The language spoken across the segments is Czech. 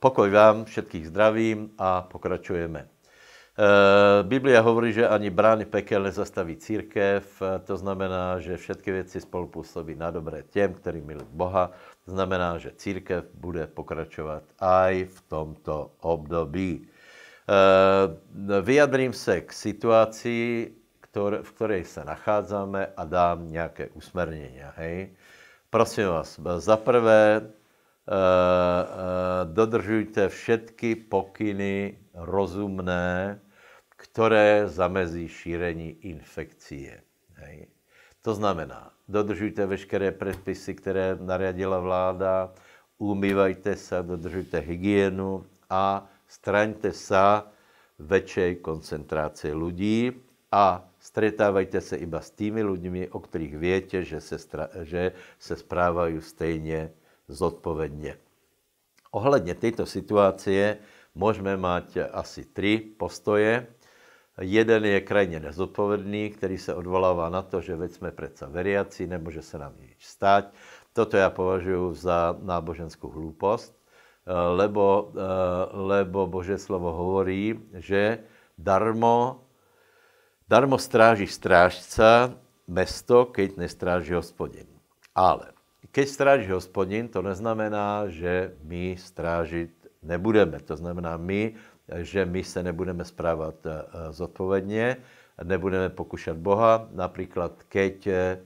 Pokoj vám, všetkých zdravím a pokračujeme. E, Biblia hovorí, že ani brány pekel nezastaví církev, to znamená, že všetky věci spolupůsobí na dobré těm, který milují Boha. To znamená, že církev bude pokračovat aj v tomto období. E, vyjadrím se k situaci, v které se nacházíme a dám nějaké usmernění. Prosím vás, za prvé, Eh, eh, dodržujte všetky pokyny rozumné, které zamezí šíření infekcie. Hej. To znamená, dodržujte veškeré předpisy, které nariadila vláda, umývajte se, dodržujte hygienu a straňte se väčšej koncentrácie lidí a stretávajte se iba s tými lidmi, o kterých víte, že se, že se správají stejně zodpovedně. Ohledně této situace můžeme mít asi tři postoje. Jeden je krajně nezodpovědný, který se odvolává na to, že veď jsme přece veriaci, nemůže se nám nic stát. Toto já považuji za náboženskou hloupost, lebo, lebo Bože slovo hovorí, že darmo, darmo stráží strážce mesto, keď nestráží hospodin. Ale Keď stráží hospodin, to neznamená, že my strážit nebudeme. To znamená my, že my se nebudeme správat eh, zodpovědně, nebudeme pokušat Boha. Například, keď, eh,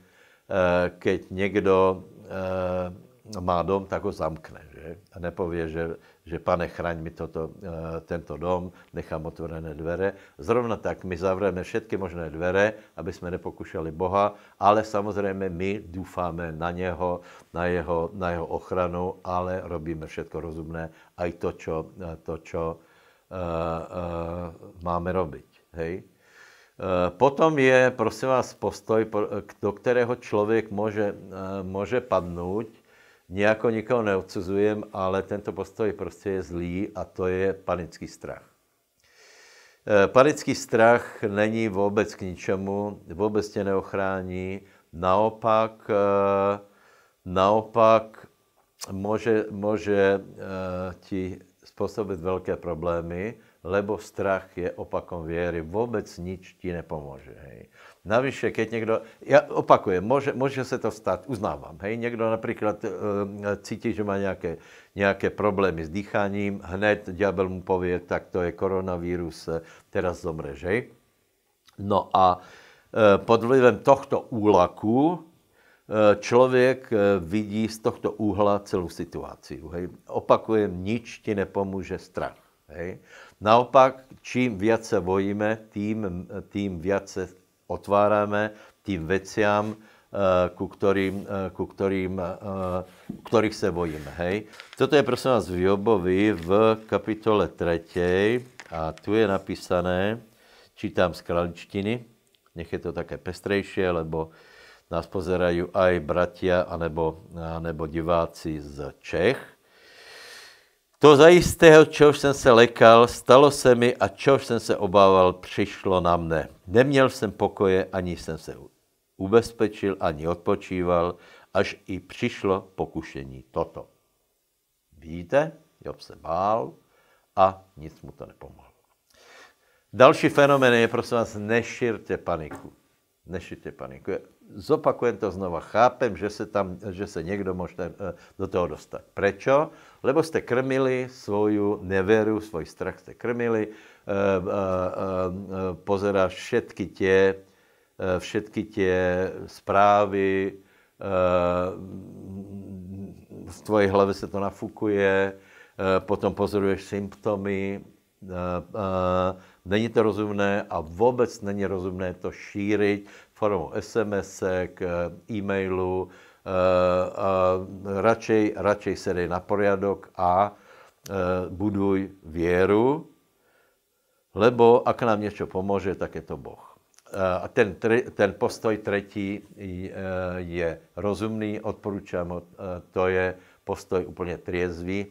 keď někdo eh, No, má dom, tak ho zamkne. Že? A nepově, že, že pane, chraň mi toto, eh, tento dom, nechám otvorené dvere. Zrovna tak my zavřeme všechny možné dvere, aby jsme nepokušali Boha, ale samozřejmě my doufáme na něho, na jeho, na jeho ochranu, ale robíme všechno rozumné, a i to, čo, eh, to, čo uh, uh, máme robit. Hej? Potom je, prosím vás, postoj, do kterého člověk může, může padnout, nějako nikoho neodsuzujem, ale tento postoj prostě je zlý a to je panický strach. Eh, panický strach není vůbec k ničemu, vůbec tě neochrání, naopak, eh, naopak může, může eh, ti způsobit velké problémy, lebo strach je opakom věry. Vůbec nič ti nepomůže. Hej. Navyše, keď někdo, já opakujem, může, může se to stát, uznávám, hej, někdo například e, cítí, že má nějaké, nějaké problémy s dýcháním, hned ďábel mu pově, tak to je koronavírus, eh, teraz zomreš, hej. No a e, pod vlivem tohto úlaku člověk vidí z tohto úhla celou situaci. Hej. Opakujem, nič ti nepomůže strach. Hej. Naopak, čím více bojíme, tím, tím více otváráme tím veciam, eh, ku kterým, eh, ku kterým, eh, kterých se bojíme. Hej? Toto je prosím vás v Jobovi v kapitole 3. A tu je napísané, čítám z kraličtiny, nech je to také pestrejší, lebo nás pozerají aj bratia anebo, anebo diváci z Čech. To zajistého, čehož jsem se lekal, stalo se mi a čehož jsem se obával, přišlo na mne. Neměl jsem pokoje, ani jsem se ubezpečil, ani odpočíval, až i přišlo pokušení toto. Víte? Job se bál a nic mu to nepomohlo. Další fenomén je, prosím vás, neširte paniku. Neširte paniku zopakujem to znova, chápem, že se, tam, že se někdo možná eh, do toho dostat. Prečo? Lebo jste krmili svoju neveru, svoj strach jste krmili, eh, eh, pozera všetky tě, všetky tě zprávy, v tvojej hlavě se to nafukuje, potom pozoruješ symptomy, není to rozumné a vůbec není rozumné to šířit, formou sms eh, e-mailu, eh, radšej, radšej se dej na poriadok a eh, buduj věru, lebo ak nám něco pomůže, tak je to Boh. A ten, ten postoj třetí je rozumný, odporučám ho, to je postoj úplně triezvý.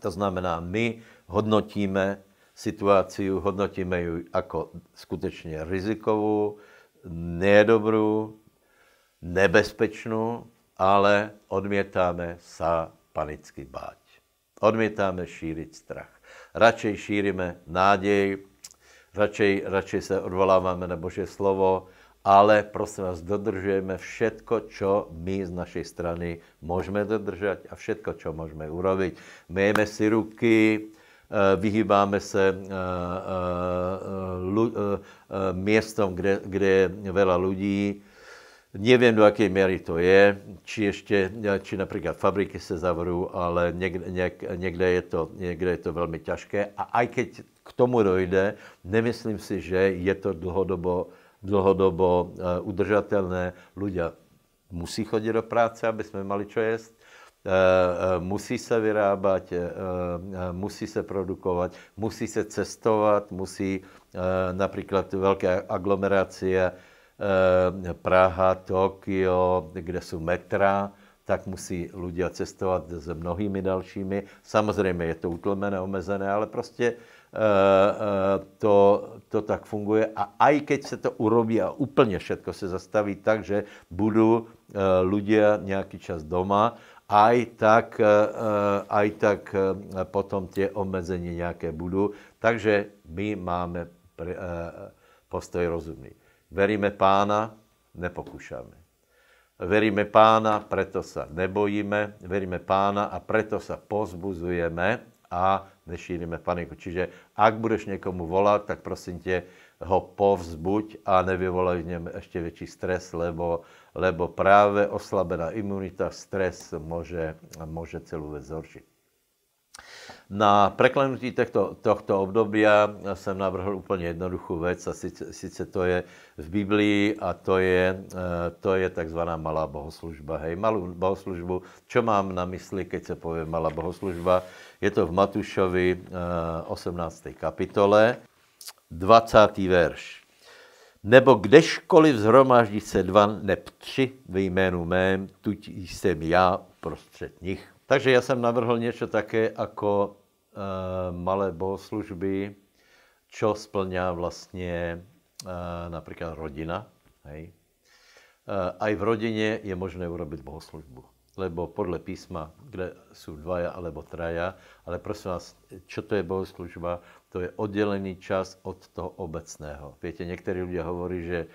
To znamená, my hodnotíme situaci, hodnotíme ji jako skutečně rizikovou, nedobrou, nebezpečnou, ale odmětáme sa panicky báť. Odmítáme šířit strach. Radšej šíříme náděj, radšej, radšej se odvoláváme na Boží slovo, ale prosím vás, dodržujeme všetko, čo my z naší strany můžeme dodržet a všetko, čo můžeme urobit. Mějeme si ruky, Eh, vyhýbáme se eh, eh, městom, kde, kde je veľa lidí. Nevím, do jaké míry to je, či ještě, či například fabriky se zavrou, ale někde, někde, je to, někde je to velmi těžké. A i keď k tomu dojde, nemyslím si, že je to dlhodobo, dlhodobo udržatelné. Ľudia musí chodit do práce, aby jsme mali čo jíst. Eh, eh, musí se vyrábat, eh, musí se produkovat, musí se cestovat, musí například velké aglomerace Praha, Tokio, kde jsou metra, tak musí lidé cestovat s mnohými dalšími. Samozřejmě je to utlmené, omezené, ale prostě to, to tak funguje. A i keď se to urobí a úplně všechno se zastaví tak, že budou lidé nějaký čas doma, aj tak, eh, eh, aj tak eh, potom tie omezení nějaké budou. Takže my máme postoj rozumný. Veríme pána, nepokušáme. Veríme pána, preto sa nebojíme, veríme pána a preto sa pozbuzujeme a nešíríme paniku. Čiže ak budeš někomu volat, tak prosím tě, ho povzbuď a nevyvolej v něm ještě větší stres, lebo lebo právě oslabená imunita, stres může, může celou věc zhoršit. Na preklenutí tohto, tohto obdobia jsem navrhl úplně jednoduchou věc a sice, sice to je v Biblii a to je, eh, to je takzvaná malá bohoslužba. Hej, malou bohoslužbu, co mám na mysli, keď se pově malá bohoslužba? Je to v Matušovi 18. Eh, kapitole, 20. verš nebo kdežkoliv zhromáždí se dva neb tři ve jménu mém, tuď jsem já prostřed nich. Takže já jsem navrhl něco také jako e, malé bohoslužby, co splňá vlastně e, například rodina. Hej. E, eh, aj v rodině je možné urobit bohoslužbu, lebo podle písma, kde jsou dvaja alebo traja, ale prosím vás, co to je bohoslužba? to je oddělený čas od toho obecného. Víte, někteří lidé hovorí, že,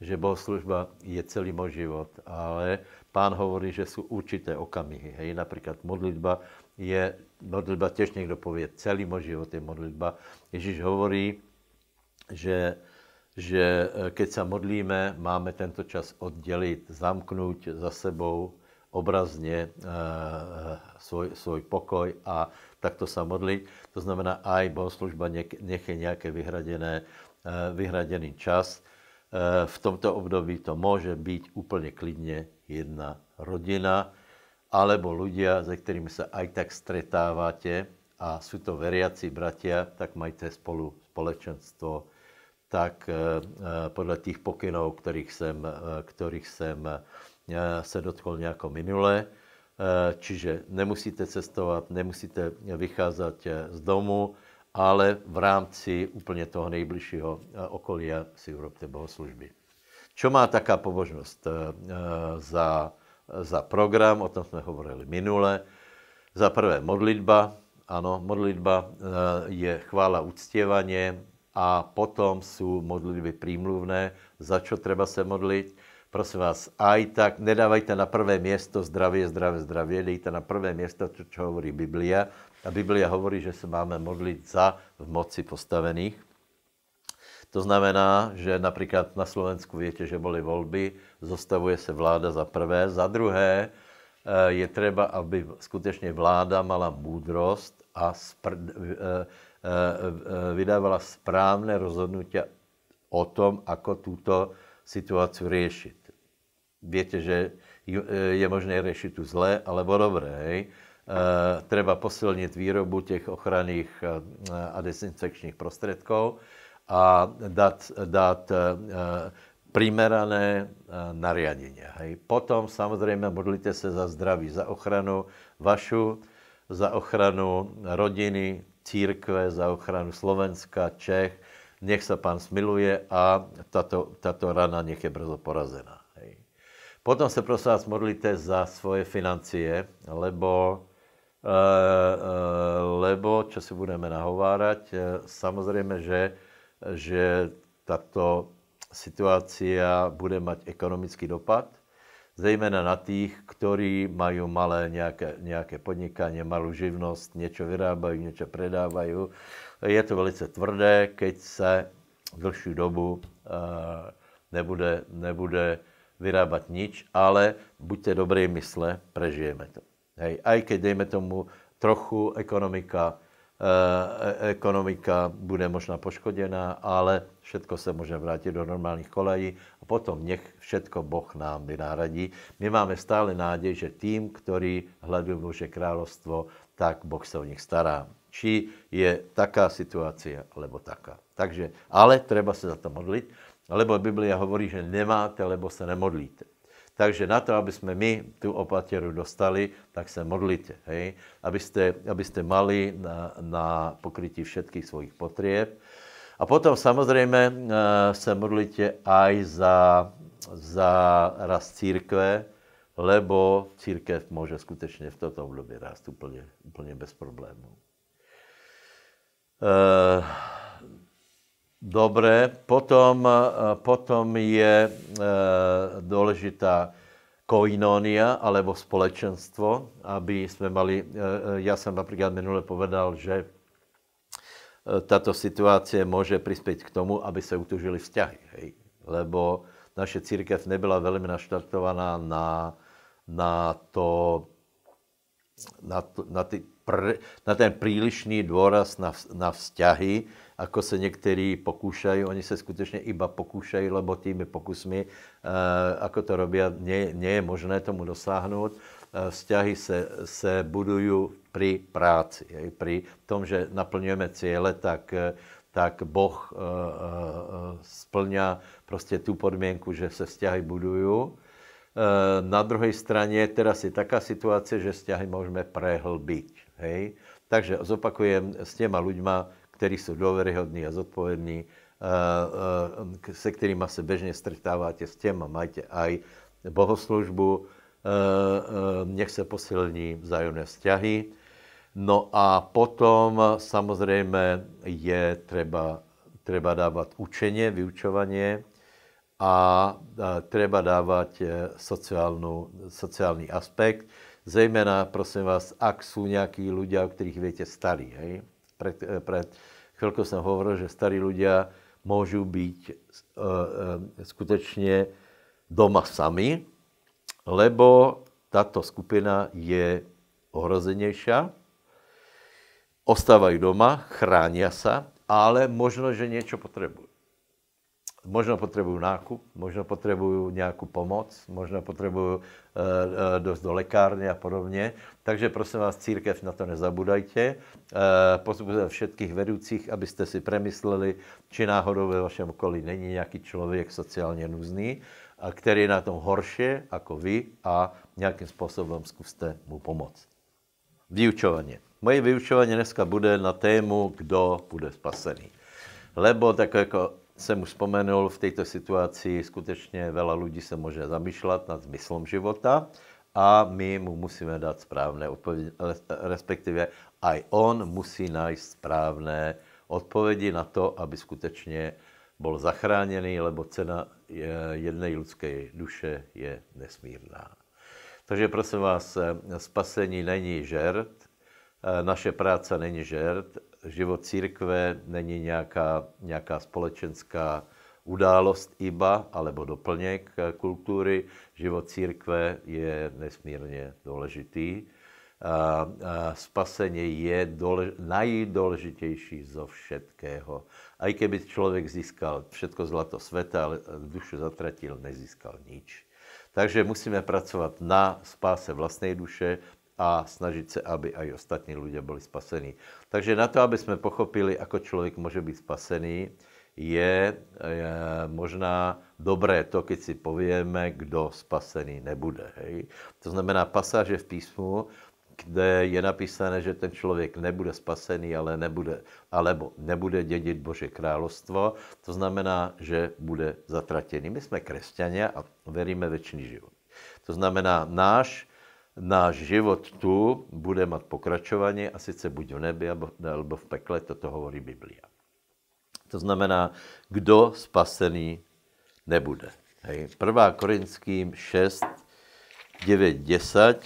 že bohoslužba je celý můj život, ale pán hovorí, že jsou určité okamihy. Hej, například modlitba je, modlitba těž někdo pově, celý můj život je modlitba. Ježíš hovorí, že že eh, keď se modlíme, máme tento čas oddělit, zamknout za sebou obrazně e, eh, eh, svůj, svůj pokoj a takto sa modliť. To znamená, aj bohoslužba nech je nějaké vyhradené, eh, vyhradený čas. Eh, v tomto období to může být úplně klidně jedna rodina alebo ľudia, se kterými se aj tak stretáváte a sú to veriaci bratia, tak majte spolu společenstvo, tak eh, podle těch pokynů, kterých jsem, kterých jsem se dotkol nějako minule, Eh, čiže nemusíte cestovat, nemusíte vycházet eh, z domu, ale v rámci úplně toho nejbližšího eh, okolí si urobte bohoslužby. Čo má taká pobožnost za, za program, o tom jsme hovorili minule. Za prvé modlitba, ano, modlitba je chvála uctěvaně a potom jsou modlitby prímluvné, za čo treba se modlit prosím vás, aj tak nedávajte na prvé město zdravě, zdravě, zdravě, dejte na prvé město, co čo hovorí Biblia. A Biblia hovorí, že se máme modlit za v moci postavených. To znamená, že například na Slovensku víte, že byly volby, zostavuje se vláda za prvé, za druhé eh, je třeba, aby skutečně vláda mala moudrost a spr- eh, eh, vydávala správné rozhodnutí o tom, ako tuto situaci řešit viete, že e, je možné riešiť tu zlé alebo dobré. Hej? Uh, treba posilniť výrobu tých ochranných e, a dezinfekčních prostředků a dať, dať uh, primerané nariadenia. Hej. Potom samozrejme modlite se za zdraví, za ochranu vašu, za ochranu rodiny, církve, za ochranu Slovenska, Čech. Nech sa pán smiluje a tato, tato rana nech je brzo porazená. Potom se prosím vás modlíte za svoje financie, lebo, eh, eh, lebo čo si budeme nahovárať, eh, samozrejme, že, že tato situácia bude mať ekonomický dopad, zejména na tých, ktorí majú malé nějaké, nějaké podnikanie, malú živnost, něco vyrábají, něco predávají. Je to velice tvrdé, keď se dlhší dobu nebude, nebude vyrábať nič, ale buďte dobré mysle, prežijeme to. Hej, aj keď dejme tomu trochu ekonomika, eh, e, ekonomika bude možná poškoděná, ale všetko se může vrátit do normálních kolejí a potom nech všetko Boh nám vynáradí. My máme stále nádej, že tým, který hledují Bože královstvo, tak Boh se o nich stará. Či je taká situace, alebo taká. Takže, ale treba se za to modlit lebo Biblia hovorí, že nemáte, lebo se nemodlíte. Takže na to, aby jsme my tu opatěru dostali, tak se modlite, hej? Abyste, abyste mali na, na pokrytí všetkých svojich potřeb. A potom samozřejmě eh, se modlite aj za, za rast církve, lebo církev může skutečně v toto období rást úplně, úplně bez problémů. Uh, Dobré, potom, eh, potom je e, důležitá koinonia, alebo společenstvo, aby jsme mali, e, já jsem například minule povedal, že tato situace může přispět k tomu, aby se utužili vzťahy. Hej? Lebo naše církev nebyla velmi naštartovaná na, na to, na, to, na, ty, pr, na ten přílišný důraz na, na vzťahy, ako se někteří pokúšají, oni se skutečně iba pokúšají, lebo tými pokusmi, eh, ako to robí, nie, je možné tomu dosáhnout. Eh, vzťahy se, se budují při práci, při tom, že naplňujeme cíle, tak tak Boh eh, splňá prostě tu podmínku, že se vzťahy budují. Na druhé straně teraz je taká situace, že vzťahy můžeme prehlbit. Hej? Takže zopakujem, s těma lidma kteří jsou důvěryhodní a zodpovědní, eh, eh, se kterými se běžně strtáváte, s těma majte aj bohoslužbu, eh, nech se posilní vzájemné vzťahy. No a potom samozřejmě je třeba, třeba dávat učeně, vyučovanie a třeba dávat sociální aspekt. Zejména, prosím vás, ak jsou nějaký lidé, o kterých víte starý, hej? Pred, pred, Chvilku jsem hovoril, že starí lidé můžou být uh, uh, skutečně doma sami, lebo tato skupina je ohrozenější. Ostávají doma, chrání se, ale možno, že něco potřebují možno potrebujú nákup, možno potrebujú nějakou pomoc, možno potrebujú e, eh, e, eh, dost do lekárny a podobně. Takže prosím vás, církev, na to nezabudajte. E, eh, Pozbuzujem všetkých vedoucích, abyste si premysleli, či náhodou ve vašem okolí není nějaký člověk sociálně nuzný, a který je na tom horší jako vy a nějakým způsobem zkuste mu pomoct. Vyučovanie. Moje vyučovanie dneska bude na tému, kdo bude spasený. Lebo tak jako jsem už vzpomenul, v této situaci skutečně vela lidí se může zamýšlet nad smyslem života a my mu musíme dát správné odpovědi, respektive i on musí najít správné odpovědi na to, aby skutečně byl zachráněný, lebo cena jedné lidské duše je nesmírná. Takže prosím vás, eh, spasení není žert, Eh, naše práce není žert, život církve není nějaká, nějaká společenská událost iba, alebo doplněk eh, kultury. Život církve je nesmírně důležitý. A, eh, a spasení je dole, nejdůležitější zo všetkého. Aj keby člověk získal všetko zlato světa, ale dušu zatratil, nezískal nič. Takže musíme pracovat na spáse vlastnej duše, a snažit se, aby i ostatní lidé byli spasení. Takže na to, aby jsme pochopili, ako člověk může být spasený, je, je možná dobré to, keď si povíme, kdo spasený nebude. Hej? To znamená pasáže v písmu, kde je napísané, že ten člověk nebude spasený, ale nebude, alebo nebude dědit Bože královstvo, to znamená, že bude zatratěný. My jsme křesťania a veríme věčný život. To znamená, náš náš život tu bude mít pokračování a sice buď v nebi, nebo v pekle, toto hovorí Biblia. To znamená, kdo spasený nebude. Hej. 1. Korinským 6, 9, 10.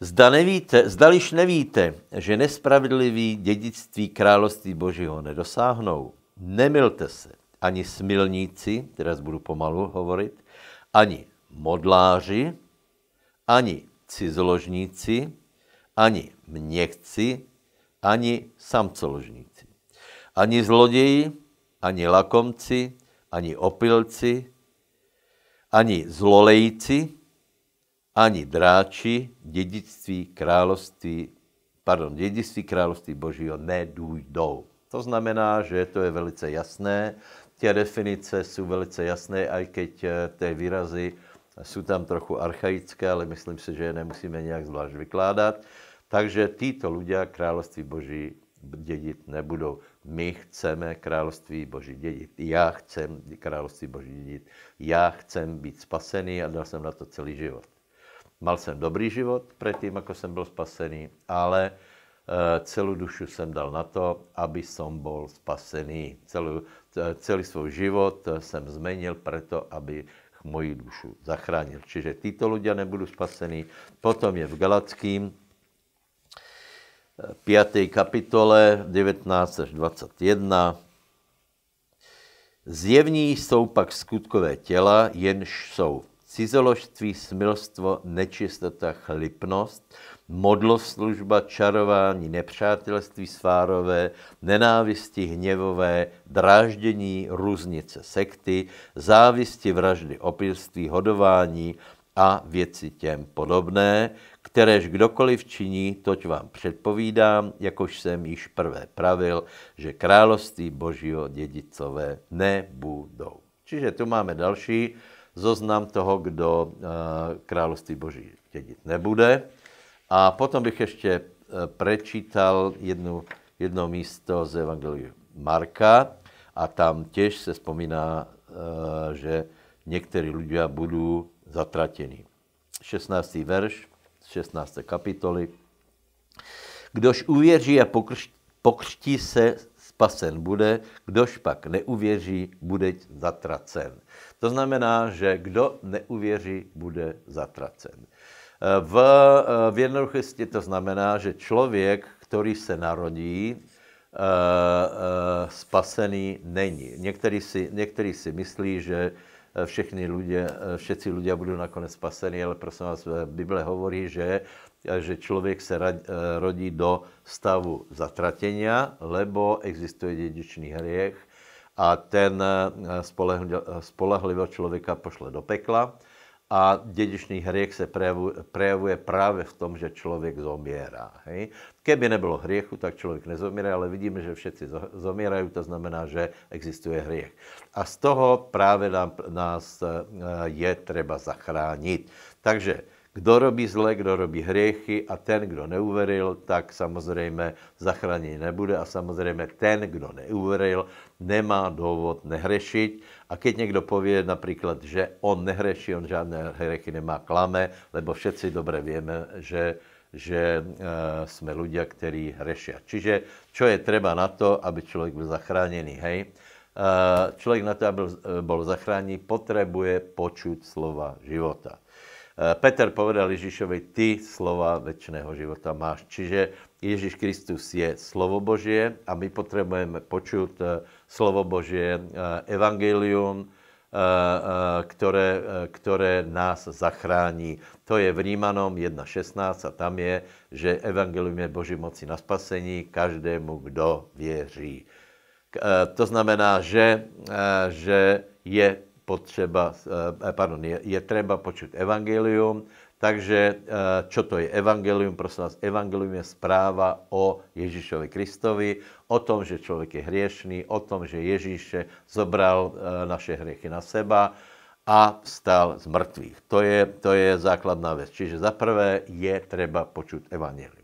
Zda nevíte, zdališ nevíte, že nespravedliví dědictví království božího nedosáhnou, nemilte se, ani smilníci, teraz budu pomalu hovorit, ani modláři, ani cizoložníci, ani měkci, ani samcoložníci. Ani zloději, ani lakomci, ani opilci, ani zlolejci, ani dráči dědictví království, pardon, dědictví království božího nedůjdou. To znamená, že to je velice jasné, ty definice jsou velice jasné, i keď eh, ty výrazy jsou tam trochu archaické, ale myslím si, že je nemusíme nějak zvlášť vykládat. Takže títo lidé království boží dědit nebudou. My chceme království boží dědit. Já chcem království boží dědit. Já chcem být spasený a dal jsem na to celý život. Mal jsem dobrý život předtím, jako jsem byl spasený, ale eh, celou dušu jsem dal na to, aby som bol spasený. Celou, eh, celý svůj život eh, jsem změnil proto, aby moji dušu zachránil. Čiže tyto lidé nebudou spasení. Potom je v Galackým 5. Eh, kapitole 19 až 21. Zjevní jsou pak skutkové těla, jenž jsou cizoložství, smilstvo, nečistota, chlipnost, modloslužba, čarování, nepřátelství svárové, nenávisti hněvové, dráždění, různice sekty, závisti, vraždy, opilství, hodování a věci těm podobné, kteréž kdokoliv činí, toť vám předpovídám, jakož jsem již prvé pravil, že království božího dědicové nebudou. Čiže tu máme další zoznam toho, kdo eh, království boží dědit nebude. A potom bych ještě eh, prečítal jednu, jedno místo z evangelia Marka a tam těž se vzpomíná, eh, že někteří lidé budou zatrateni. 16. verš 16. kapitoly. Kdož uvěří a pokřtí se, spasen bude, kdož pak neuvěří, bude zatracen. To znamená, že kdo neuvěří, bude zatracen. V, v jednoduchosti to znamená, že člověk, který se narodí, eh, eh, spasený není. Některý si, některý si myslí, že eh, všichni lidé, všetci lidé budou nakonec spaseni, ale prosím vás, Bible hovorí, že, že člověk se rodí do stavu zatratenia, lebo existuje dědičný hriech a ten spolehlivého člověka pošle do pekla. A dědičný hřích se prejevuje, právě v tom, že člověk zomírá. Hej? Keby nebylo hriechu, tak člověk nezomírá, ale vidíme, že všetci zomírají, to znamená, že existuje hřích. A z toho právě nám, nás eh, je třeba zachránit. Takže kdo robí zle, kdo robí hriechy a ten, kdo neuveril, tak samozřejmě zachráněný nebude a samozřejmě ten, kdo neuveril, nemá důvod nehřešit, A když někdo pově například, že on nehreší, on žádné hrechy nemá, klame, lebo všetci dobře víme, že že eh, jsme lidé, kteří hreší. Čiže čo je třeba na to, aby člověk byl zachráněný, hej? Eh, člověk na to, aby eh, byl zachráněný, potřebuje počuť slova života. Eh, Peter povedal Ježíšovi, ty slova večného života máš. Čiže Ježíš Kristus je slovo Božie a my potřebujeme počut eh, slovo Božie, eh, evangelium, které, které nás zachrání. To je v Rímanom 1.16 a tam je, že evangelium je Boží moci na spasení každému, kdo věří. To znamená, že, že je potřeba, eh, pardon, je, je třeba počuť evangelium, takže eh, čo to je evangelium? Prosím vás, evangelium je zpráva o Ježíšovi Kristovi, o tom, že člověk je hriešný, o tom, že Ježíše zobral eh, naše hriechy na seba a stal z mrtvých. To je, to je základná věc. Čiže za prvé je třeba počuť evangelium.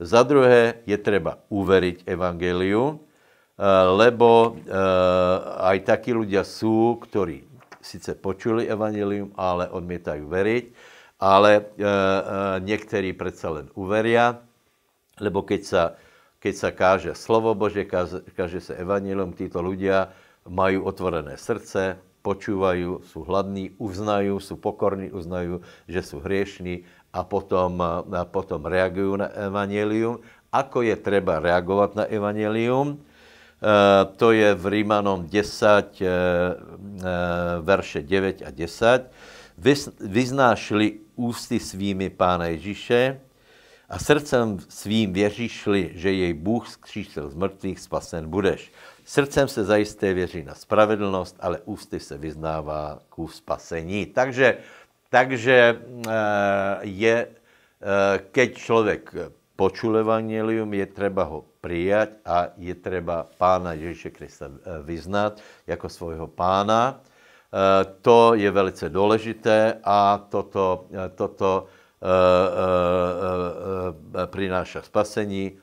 Za druhé je třeba uveriť evangeliu, lebo aj takí ľudia jsou, kteří sice počuli evangelium, ale odmítají veriť, ale e, e, predsa len uveria, lebo keď sa, keď sa káže slovo Bože, káže, káže se evangelium, títo ľudia majú otvorené srdce, počúvajú, sú hladní, uznají, sú pokorní, uznají, že sú hriešní a potom, a potom reagujú na evangelium. Ako je treba reagovať na evangelium? Eh, to je v Rímanom 10, eh, eh, verše 9 a 10. Vyznášli ústy svými Pána Ježíše a srdcem svým věříšli, že jej Bůh zkříšil z mrtvých, spasen budeš. Srdcem se zajisté věří na spravedlnost, ale ústy se vyznává ku spasení. Takže, takže je, keď člověk počul evangelium, je třeba ho přijat a je třeba Pána Ježíše Krista eh, vyznat jako svého pána. Eh, to je velice důležité a toto, eh, toto přináša spasení,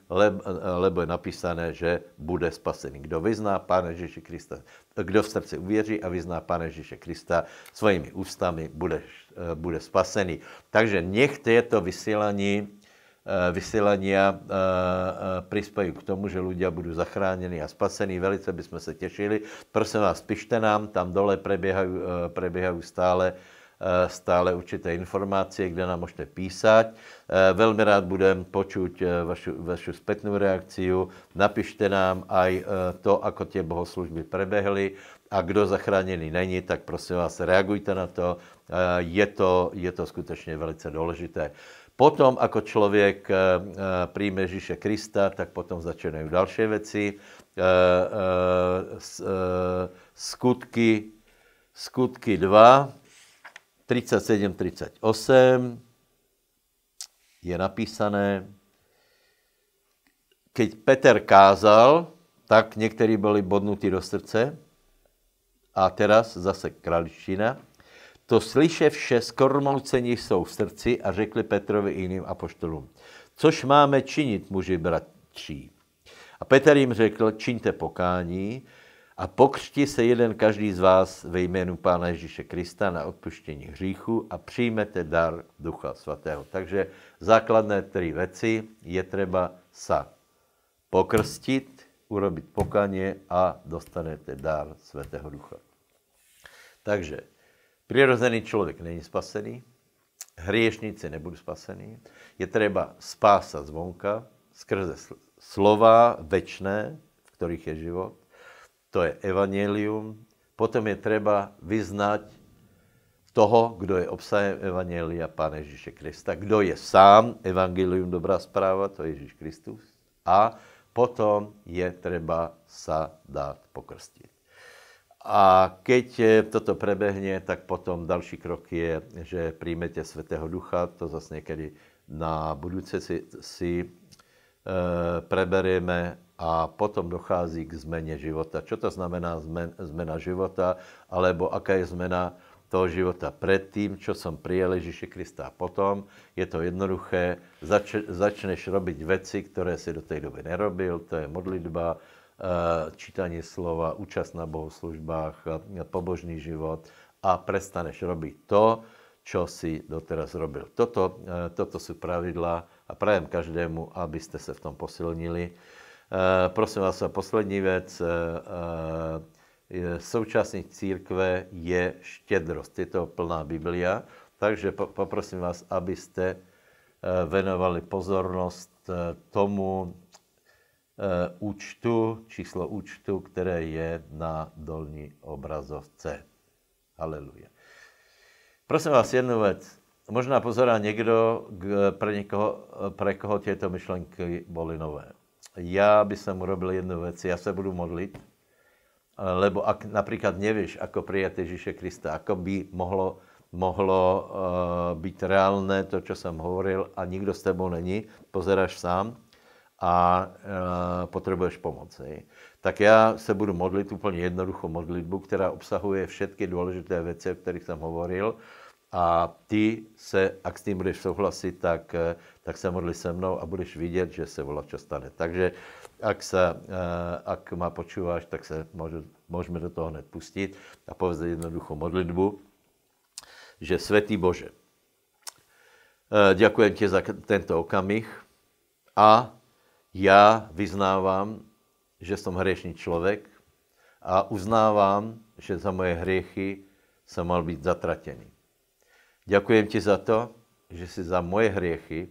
lebo je napísané, že bude spasený. Kdo vyzná Pána Ježíše Krista, kdo v srdci uvěří a vyzná Pána Ježíše Krista svými ústami, bude, bude spasený. Takže nech to vysílání Eh, vysilania eh, eh, přispějí k tomu, že lidé budou zachráněni a spasení. Velice bychom se těšili. Prosím vás, pište nám, tam dole preběhají, stále stále určité informace, kde nám můžete písať. Velmi rád budem počuť vašu, vašu zpětnou reakci. Napište nám aj to, ako tě bohoslužby prebehly a kdo zachráněný není, tak prosím vás, reagujte na to. Je to, je to skutečně velice důležité. Potom, ako člověk eh, eh, príjme Ježíše Krista, tak potom začínají další věci. Eh, skutky, skutky 2, 37, 38 je napísané, keď Peter kázal, tak někteří byli bodnutí do srdce a teraz zase kraličtina, to slyše vše, skormouceni jsou v srdci a řekli Petrovi i jiným apoštolům, což máme činit, muži bratří. A Petr jim řekl, čiňte pokání a pokřti se jeden každý z vás ve jménu Pána Ježíše Krista na odpuštění hříchu a přijmete dar Ducha Svatého. Takže základné tři věci je třeba sa pokrstit, urobit pokaně a dostanete dar Svatého Ducha. Takže Přirozený člověk není spasený, hriešníci nebudou spasený, Je třeba spása zvonka skrze slova večné, v kterých je život. To je evangelium. Potom je třeba vyznat toho, kdo je obsahem evangelia Pán Ježíše Krista, kdo je sám evangelium dobrá zpráva, to je Ježíš Kristus. A potom je třeba sa dát pokrstit. A keď eh, toto prebehne, tak potom další krok je, že přijmete Svatého Ducha, to zase někdy na budouce si, si e, prebereme a potom dochází k změně života. Co to znamená zmen, zmena života, alebo aká je zmena toho života předtím, co jsem přijel Ježíše Krista a potom. Je to jednoduché, zač, začneš robit věci, které si do té doby nerobil, to je modlitba, Eh, čítanie slova, účast na bohoslužbách, eh, pobožný život a prestaneš robiť to, čo si doteraz robil. Toto, eh, toto sú pravidla a prajem každému, aby ste sa v tom posilnili. Prosím vás, poslední věc. Současný církve je štědrost. Je to plná Biblia. Takže poprosím vás, abyste venovali pozornost tomu, Eh, účtu, číslo účtu, které je na dolní obrazovce. Haleluja. Prosím vás jednu věc. Možná pozorá někdo, pro někoho, pro koho těto myšlenky byly nové. Já bych som urobil jednu věc, já se budu modlit, lebo ak například nevíš, ako přijat Ježíše Krista, ako by mohlo, mohlo uh, být reálné to, co jsem hovoril a nikdo s tebou není, Pozeraš sám, a e, potřebuješ pomoci, tak já se budu modlit úplně jednoduchou modlitbu, která obsahuje všechny důležité věci, o kterých jsem hovoril. A ty se, ak s tím budeš souhlasit, tak, e, tak se modli se mnou a budeš vidět, že se volat čo stane. Takže ak, se, e, ak má počúváš, tak se můžeme do toho hned pustit a povzde jednoduchou modlitbu, že svatý Bože, e, děkujem ti za tento okamih a já vyznávám, že jsem hřešný člověk a uznávám, že za moje hriechy jsem mal být zatratený. Děkuji ti za to, že jsi za moje hriechy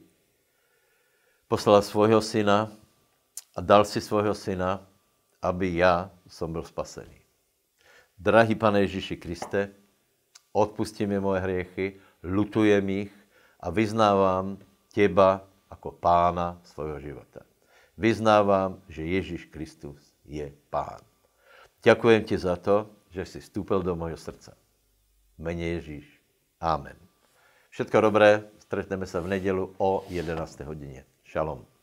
poslal svojho syna a dal si svojho syna, aby já jsem byl spasený. Drahý pane Ježíši Kriste, odpustí mi moje hriechy, lutujem jich a vyznávám těba jako pána svého života vyznávám, že Ježíš Kristus je Pán. Ďakujem ti za to, že jsi vstúpil do mojho srdce. Mene Ježíš. Amen. Všetko dobré, stretneme se v neděli o 11. hodině. Šalom.